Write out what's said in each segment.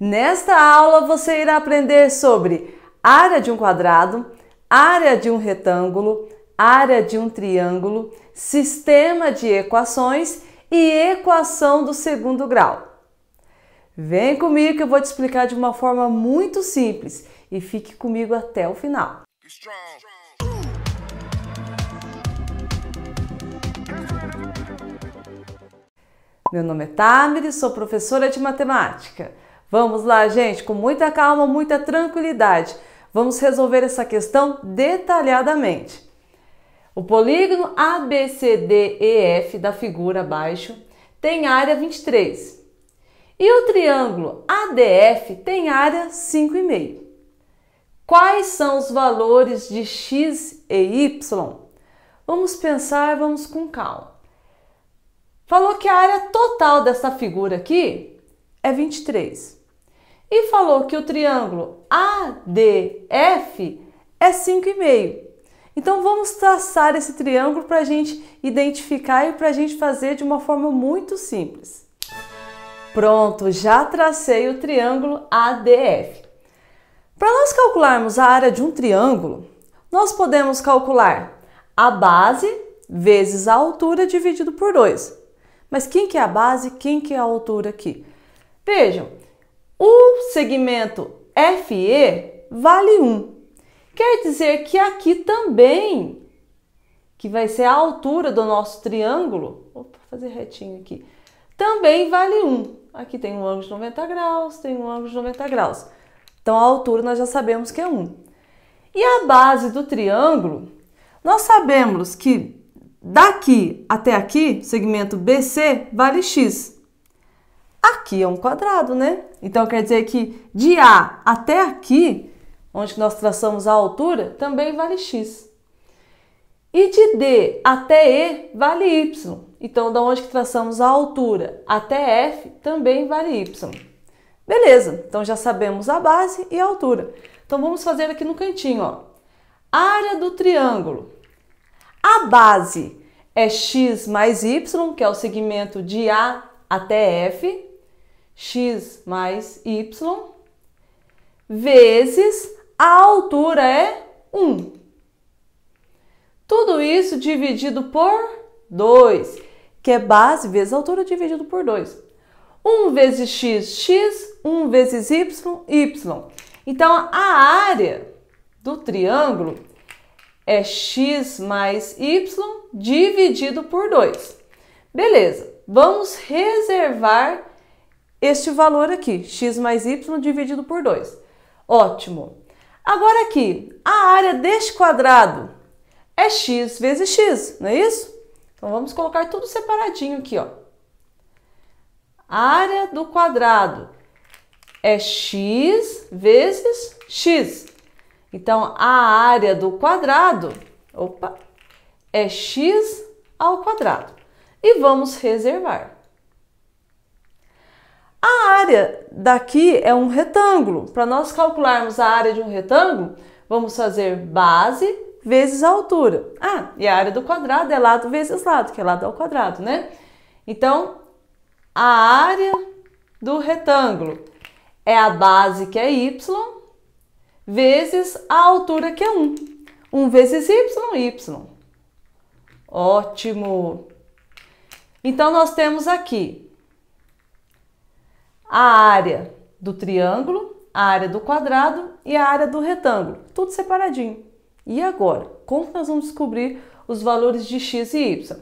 Nesta aula você irá aprender sobre área de um quadrado, área de um retângulo, área de um triângulo, sistema de equações e equação do segundo grau. Vem comigo que eu vou te explicar de uma forma muito simples e fique comigo até o final. Meu nome é Tamir, sou professora de matemática. Vamos lá, gente, com muita calma, muita tranquilidade. Vamos resolver essa questão detalhadamente. O polígono ABCDEF da figura abaixo tem área 23. E o triângulo ADF tem área 5,5. Quais são os valores de x e y? Vamos pensar, vamos com calma. Falou que a área total dessa figura aqui é 23 e falou que o triângulo ADF é 5,5. Então vamos traçar esse triângulo para a gente identificar e para a gente fazer de uma forma muito simples. Pronto, já tracei o triângulo ADF. Para nós calcularmos a área de um triângulo, nós podemos calcular a base vezes a altura dividido por 2. Mas quem que é a base, quem que é a altura aqui? Vejam, o segmento FE vale 1. Quer dizer que aqui também, que vai ser a altura do nosso triângulo, opa, fazer retinho aqui, também vale 1. Aqui tem um ângulo de 90 graus, tem um ângulo de 90 graus. Então a altura nós já sabemos que é 1. E a base do triângulo, nós sabemos que daqui até aqui, segmento BC vale x aqui é um quadrado, né? Então quer dizer que de A até aqui, onde nós traçamos a altura, também vale x. E de D até E vale y. Então, da onde que traçamos a altura até F também vale y. Beleza, então já sabemos a base e a altura. Então vamos fazer aqui no cantinho, ó. Área do triângulo. A base é x mais y, que é o segmento de A até F, x mais y vezes a altura é 1. Tudo isso dividido por 2, que é base vezes a altura dividido por 2. 1 vezes x, x, 1 vezes y, y. Então, a área do triângulo é x mais y dividido por 2. Beleza, vamos reservar este valor aqui, x mais y dividido por 2. Ótimo. Agora aqui, a área deste quadrado é x vezes x, não é isso? Então vamos colocar tudo separadinho aqui, ó. A área do quadrado é x vezes x. Então a área do quadrado, opa, é x ao quadrado. E vamos reservar. A área daqui é um retângulo. Para nós calcularmos a área de um retângulo, vamos fazer base vezes a altura. Ah, e a área do quadrado é lado vezes lado, que é lado ao quadrado, né? Então, a área do retângulo é a base, que é y, vezes a altura, que é 1. 1 vezes y, y. Ótimo! Então, nós temos aqui a área do triângulo, a área do quadrado e a área do retângulo, tudo separadinho. E agora, como nós vamos descobrir os valores de x e y?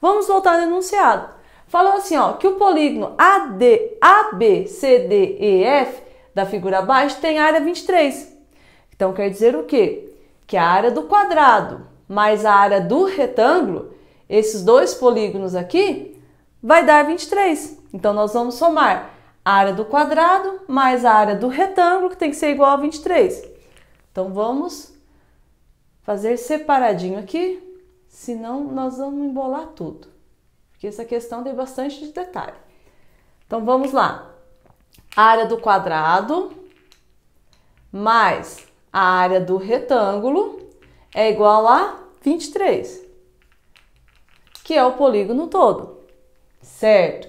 Vamos voltar ao enunciado. Falou assim, ó, que o polígono AD, AB, CD, F, da figura abaixo tem área 23. Então quer dizer o quê? Que a área do quadrado mais a área do retângulo, esses dois polígonos aqui, vai dar 23. Então nós vamos somar área do quadrado mais a área do retângulo, que tem que ser igual a 23. Então vamos fazer separadinho aqui, senão nós vamos embolar tudo, porque essa questão tem bastante de detalhe. Então vamos lá. área do quadrado mais a área do retângulo é igual a 23, que é o polígono todo, certo?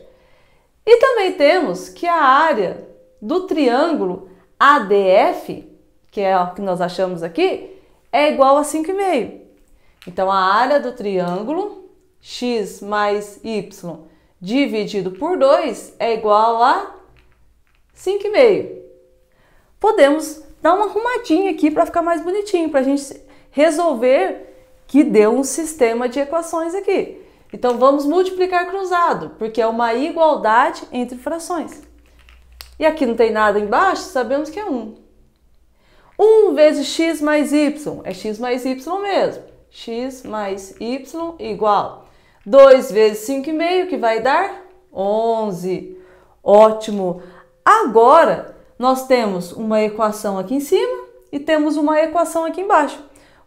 E também temos que a área do triângulo ADF, que é o que nós achamos aqui, é igual a 5,5. Então a área do triângulo x mais y dividido por 2 é igual a 5,5. Podemos dar uma arrumadinha aqui para ficar mais bonitinho, para a gente resolver que deu um sistema de equações aqui. Então vamos multiplicar cruzado, porque é uma igualdade entre frações. E aqui não tem nada embaixo, sabemos que é 1. 1 vezes x mais y é x mais y mesmo. x mais y igual 2 vezes 5,5 que vai dar 11. Ótimo! Agora nós temos uma equação aqui em cima e temos uma equação aqui embaixo.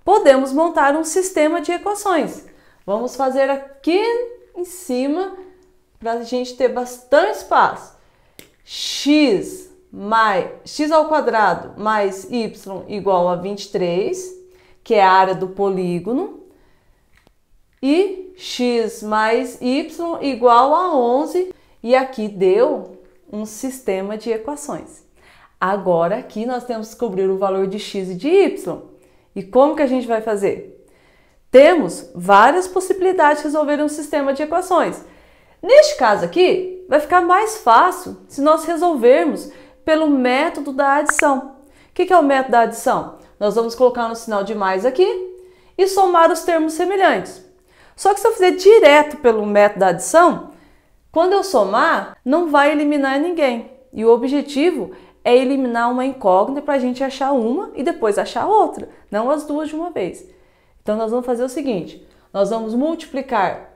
Podemos montar um sistema de equações. Vamos fazer aqui em cima para a gente ter bastante espaço. X mais x ao quadrado mais y igual a 23, que é a área do polígono, e x mais y igual a 11, e aqui deu um sistema de equações. Agora aqui nós temos que descobrir o valor de x e de y. E como que a gente vai fazer? Temos várias possibilidades de resolver um sistema de equações. Neste caso aqui, vai ficar mais fácil se nós resolvermos pelo método da adição. O que é o método da adição? Nós vamos colocar no sinal de mais aqui e somar os termos semelhantes. Só que se eu fizer direto pelo método da adição, quando eu somar, não vai eliminar ninguém. E o objetivo é eliminar uma incógnita para a gente achar uma e depois achar outra, não as duas de uma vez. Então nós vamos fazer o seguinte, nós vamos multiplicar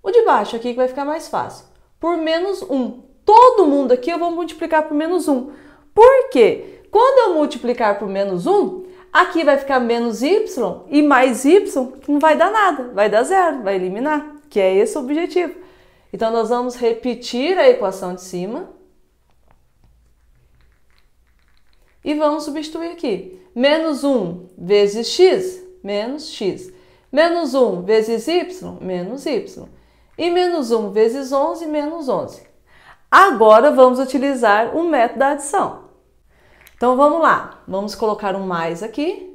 o de baixo aqui que vai ficar mais fácil, por menos 1. Todo mundo aqui eu vou multiplicar por menos 1. Por quê? Quando eu multiplicar por menos 1, aqui vai ficar menos y e mais y não vai dar nada, vai dar zero, vai eliminar, que é esse o objetivo. Então nós vamos repetir a equação de cima e vamos substituir aqui. Menos 1 vezes x menos x. Menos 1 vezes y, menos y. E menos 1 vezes 11, menos 11. Agora vamos utilizar o método da adição. Então vamos lá, vamos colocar um mais aqui.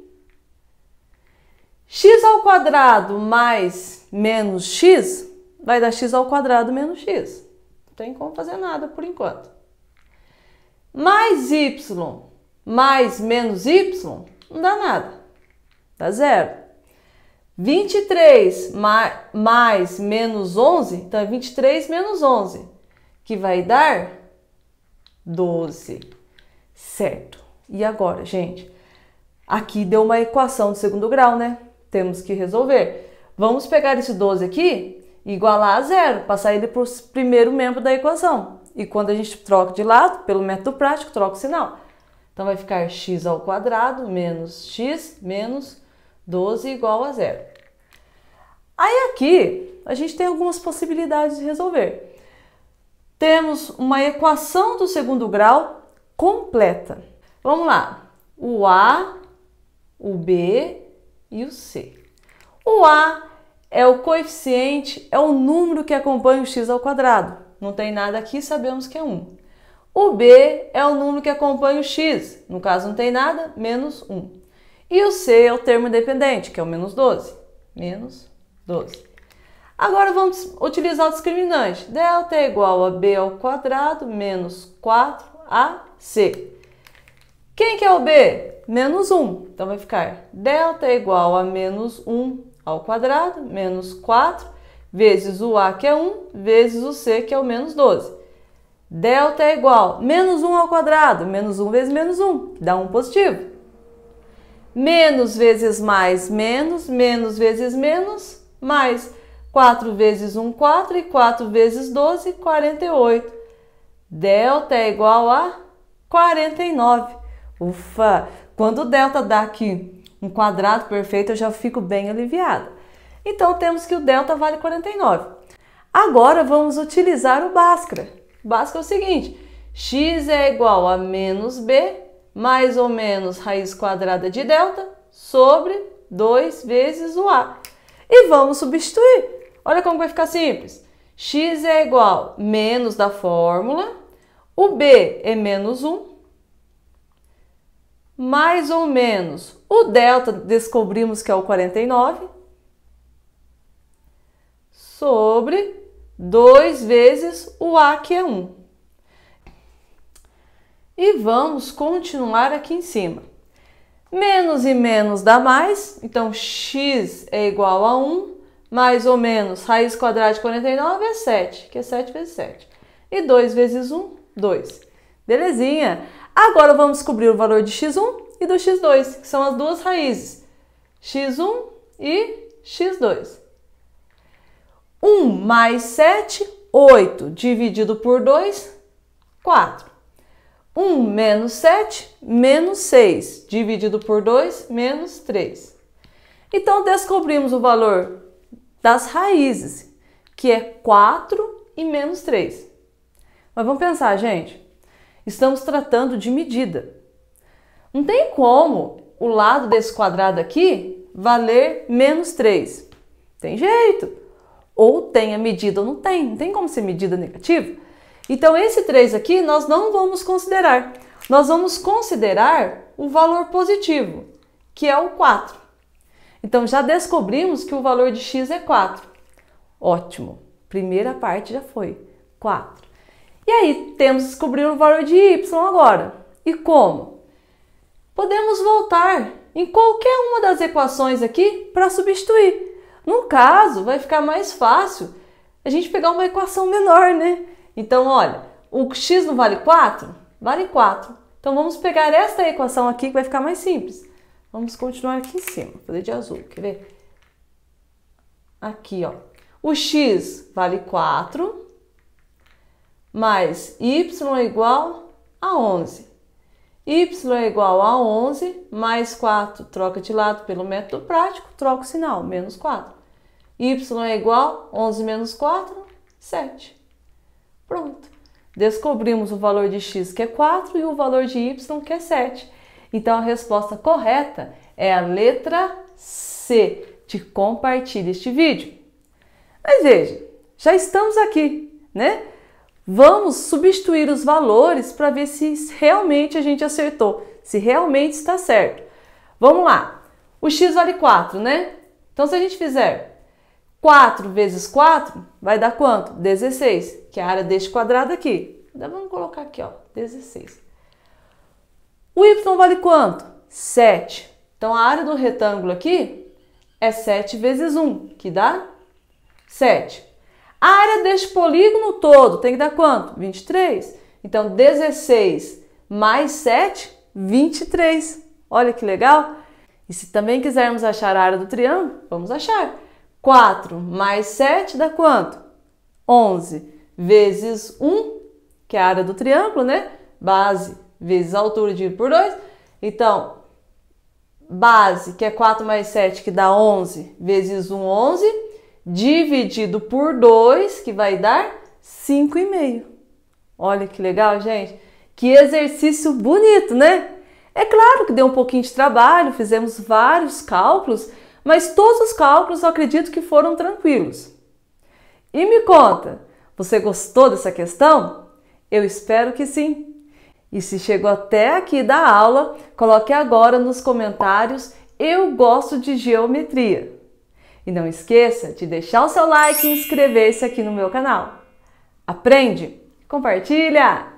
x ao quadrado mais menos x vai dar x ao quadrado menos x. Não tem como fazer nada por enquanto. Mais y mais menos y não dá nada dá tá zero. 23 mais, mais menos 11, então é 23 menos 11, que vai dar 12. Certo. E agora, gente? Aqui deu uma equação de segundo grau, né? Temos que resolver. Vamos pegar esse 12 aqui e igualar a zero, passar ele para o primeiro membro da equação. E quando a gente troca de lado, pelo método prático, troca o sinal. Então vai ficar x ao quadrado menos x menos 12 igual a zero. Aí aqui a gente tem algumas possibilidades de resolver. Temos uma equação do segundo grau completa. Vamos lá. O A, o B e o C. O A é o coeficiente, é o número que acompanha o x ao quadrado. Não tem nada aqui, sabemos que é 1. O B é o número que acompanha o x. No caso, não tem nada, menos 1. E o C é o termo dependente, que é o menos 12. Menos 12. Agora vamos utilizar o discriminante. Delta é igual a B ao quadrado menos 4AC. Quem que é o B? Menos 1. Então vai ficar delta é igual a menos 1 ao quadrado menos 4 vezes o A que é 1 vezes o C que é o menos 12. Delta é igual a menos 1 ao quadrado, menos 1 vezes menos 1, que dá 1 positivo. Menos vezes mais, menos, menos vezes menos, mais. 4 vezes 1, 4 e 4 vezes 12, 48. Delta é igual a 49. Ufa! Quando o delta dá aqui um quadrado perfeito, eu já fico bem aliviada. Então temos que o delta vale 49. Agora vamos utilizar o Bhaskara. O Bhaskara é o seguinte: x é igual a menos b mais ou menos raiz quadrada de delta sobre 2 vezes o A. E vamos substituir. Olha como vai ficar simples. x é igual menos da fórmula, o b é menos 1, mais ou menos o delta, descobrimos que é o 49, sobre 2 vezes o A, que é 1. E vamos continuar aqui em cima. Menos e menos dá mais, então x é igual a 1, mais ou menos raiz quadrada de 49 é 7, que é 7 vezes 7. E 2 vezes 1, 2. Belezinha! Agora vamos descobrir o valor de x1 e do x2, que são as duas raízes, x1 e x2. 1 mais 7, 8, dividido por 2, 4. 1 menos 7, menos 6, dividido por 2, menos 3. Então, descobrimos o valor das raízes, que é 4 e menos 3. Mas vamos pensar, gente. Estamos tratando de medida. Não tem como o lado desse quadrado aqui valer menos 3. Tem jeito. Ou tem a medida ou não tem. Não tem como ser medida negativa. Então, esse 3 aqui nós não vamos considerar. Nós vamos considerar o valor positivo, que é o 4. Então, já descobrimos que o valor de x é 4. Ótimo, primeira parte já foi, 4. E aí, temos que descobrir o valor de y agora. E como? Podemos voltar em qualquer uma das equações aqui para substituir. No caso, vai ficar mais fácil a gente pegar uma equação menor, né? Então, olha, o x não vale 4? Vale 4. Então, vamos pegar esta equação aqui que vai ficar mais simples. Vamos continuar aqui em cima, fazer de azul, quer ver? Aqui, ó. O x vale 4 mais y é igual a 11 y é igual a 11 mais 4, troca de lado pelo método prático, troca o sinal, menos 4. y é igual a 11 menos 4, 7. Pronto. Descobrimos o valor de x que é 4 e o valor de y que é 7. Então a resposta correta é a letra C de compartilhe este vídeo. Mas veja, já estamos aqui, né? Vamos substituir os valores para ver se realmente a gente acertou, se realmente está certo. Vamos lá. O x vale 4, né? Então se a gente fizer 4 vezes 4 vai dar quanto? 16, que é a área deste quadrado aqui. Então, vamos colocar aqui, ó, 16. O y vale quanto? 7. Então, a área do retângulo aqui é 7 vezes 1, que dá 7. A área deste polígono todo tem que dar quanto? 23. Então, 16 mais 7, 23. Olha que legal! E se também quisermos achar a área do triângulo, vamos achar. 4 mais 7 dá quanto? 11 vezes 1, que é a área do triângulo, né? Base vezes altura dividido por 2. Então, base, que é 4 mais 7, que dá 11, vezes 1, 11, dividido por 2, que vai dar 5,5. Olha que legal, gente. Que exercício bonito, né? É claro que deu um pouquinho de trabalho, fizemos vários cálculos, mas todos os cálculos eu acredito que foram tranquilos. E me conta, você gostou dessa questão? Eu espero que sim! E se chegou até aqui da aula, coloque agora nos comentários Eu gosto de geometria. E não esqueça de deixar o seu like e inscrever-se aqui no meu canal. Aprende, compartilha!